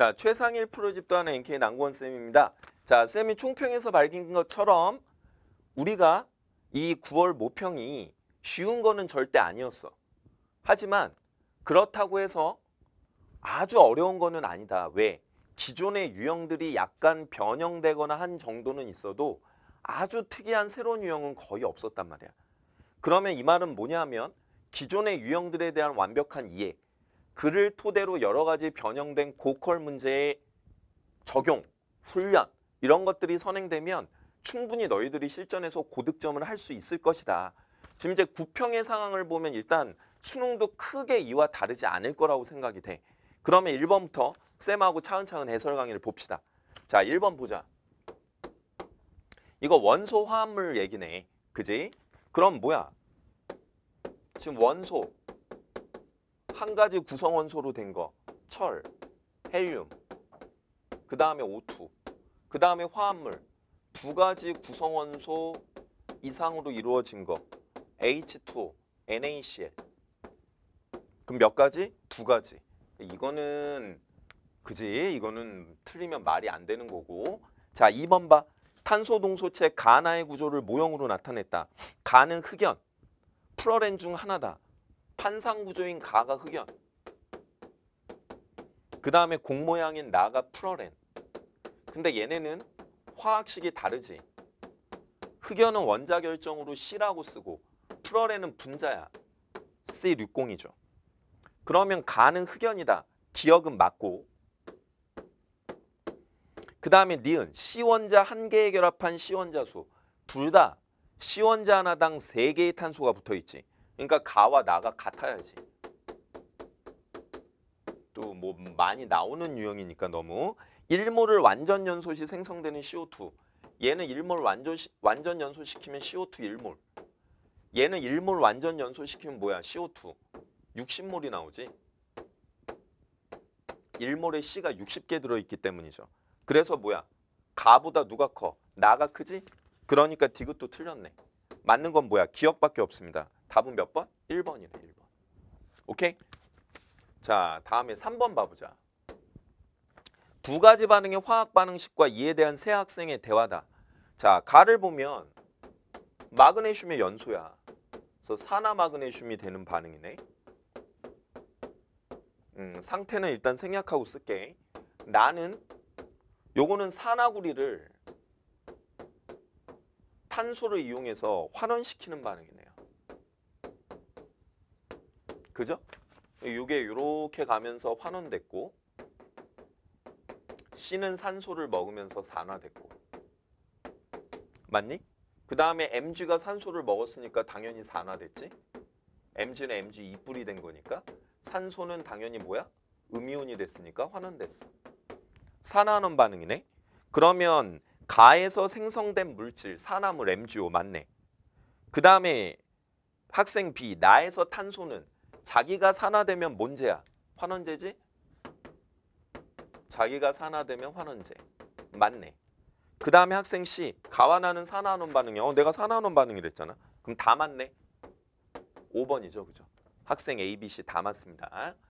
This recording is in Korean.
자, 최상일 프로 집도하는 NK 난구원 쌤입니다. 자, 쌤이 총평에서 밝힌 것처럼 우리가 이 9월 모평이 쉬운 거는 절대 아니었어. 하지만 그렇다고 해서 아주 어려운 거는 아니다. 왜? 기존의 유형들이 약간 변형되거나 한 정도는 있어도 아주 특이한 새로운 유형은 거의 없었단 말이야. 그러면 이 말은 뭐냐면 기존의 유형들에 대한 완벽한 이해, 그를 토대로 여러 가지 변형된 고퀄 문제의 적용, 훈련 이런 것들이 선행되면 충분히 너희들이 실전에서 고득점을 할 수 있을 것이다. 지금 이제 구평의 상황을 보면 일단 수능도 크게 이와 다르지 않을 거라고 생각이 돼. 그러면 1번부터 쌤하고 차은차은 해설 강의를 봅시다. 자, 1번 보자. 이거 원소 화합물 얘기네. 그지? 그럼 뭐야? 지금 원소, 한 가지 구성원소로 된 거. 철, 헬륨, 그 다음에 O2, 그 다음에 화합물. 두 가지 구성원소 이상으로 이루어진 거. H2O, NaCl. 그럼 몇 가지? 두 가지. 이거는 그지? 이거는 틀리면 말이 안 되는 거고. 자, 2번 봐. 탄소 동소체 가나의 구조를 모형으로 나타냈다. 가는 흑연, 프로렌 중 하나다. 판상 구조인 가가 흑연. 그 다음에 공 모양인 나가 프러렌. 근데 얘네는 화학식이 다르지. 흑연은 원자 결정으로 C라고 쓰고 프러렌은 분자야. C60이죠. 그러면 가는 흑연이다. 기억은 맞고. 그 다음에 니은 C원자 한 개에 결합한 C원자 수. 둘다 C원자 하나당 세개의 탄소가 붙어있지. 그러니까 가와 나가 같아야지. 또 뭐 많이 나오는 유형이니까 너무 일몰을 완전 연소시 생성되는 CO2. 얘는 일몰 완전 완전 연소시키면 CO2 일몰. 얘는 일몰 완전 연소시키면 뭐야? CO2. 60몰이 나오지. 일몰에 C가 60개 들어있기 때문이죠. 그래서 뭐야? 가보다 누가 커? 나가 크지? 그러니까 디귿도 틀렸네. 맞는 건 뭐야? 기억밖에 없습니다. 답은 몇 번? 1번이네, 1번. 오케이? 자, 다음에 3번 봐보자. 두 가지 반응의 화학 반응식과 이에 대한 세 학생의 대화다. 자, 가를 보면 마그네슘의 연소야. 그래서 산화 마그네슘이 되는 반응이네. 음, 상태는 일단 생략하고 쓸게. 나는 요거는 산화구리를 탄소를 이용해서 환원시키는 반응이네요. 그죠? 요게 이렇게 가면서 환원됐고 C는 산소를 먹으면서 산화됐고 맞니? 그 다음에 Mg가 산소를 먹었으니까 당연히 산화됐지 Mg는 Mg 2뿔이 된 거니까 산소는 당연히 뭐야? 음이온이 됐으니까 환원됐어 산화환원 반응이네 그러면 가에서 생성된 물질 산화물 MgO 맞네 그 다음에 학생 B 나에서 탄소는 자기가 산화되면 뭔제야? 환원제지? 자기가 산화되면 환원제. 맞네. 그 다음에 학생 C 가완하는 산화환원 반응이야. 어, 내가 산화환원 반응이랬잖아. 그럼 다 맞네. 5번이죠. 그죠? 학생 A, B, C 다 맞습니다.